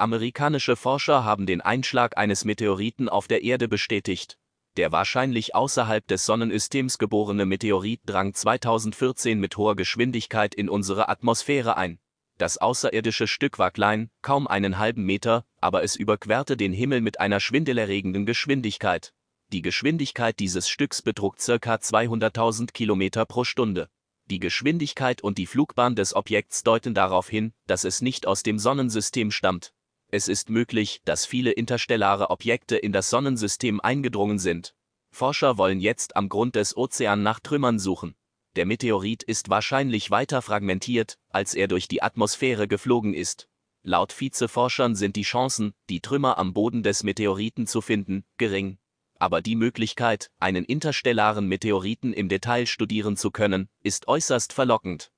Amerikanische Forscher haben den Einschlag eines Meteoriten auf der Erde bestätigt. Der wahrscheinlich außerhalb des Sonnensystems geborene Meteorit drang 2014 mit hoher Geschwindigkeit in unsere Atmosphäre ein. Das außerirdische Stück war klein, kaum einen halben Meter, aber es überquerte den Himmel mit einer schwindelerregenden Geschwindigkeit. Die Geschwindigkeit dieses Stücks betrug ca. 200.000 km pro Stunde. Die Geschwindigkeit und die Flugbahn des Objekts deuten darauf hin, dass es nicht aus dem Sonnensystem stammt. Es ist möglich, dass viele interstellare Objekte in das Sonnensystem eingedrungen sind. Forscher wollen jetzt am Grund des Ozeans nach Trümmern suchen. Der Meteorit ist wahrscheinlich weiter fragmentiert, als er durch die Atmosphäre geflogen ist. Laut Vizeforschern sind die Chancen, die Trümmer am Boden des Meteoriten zu finden, gering. Aber die Möglichkeit, einen interstellaren Meteoriten im Detail studieren zu können, ist äußerst verlockend.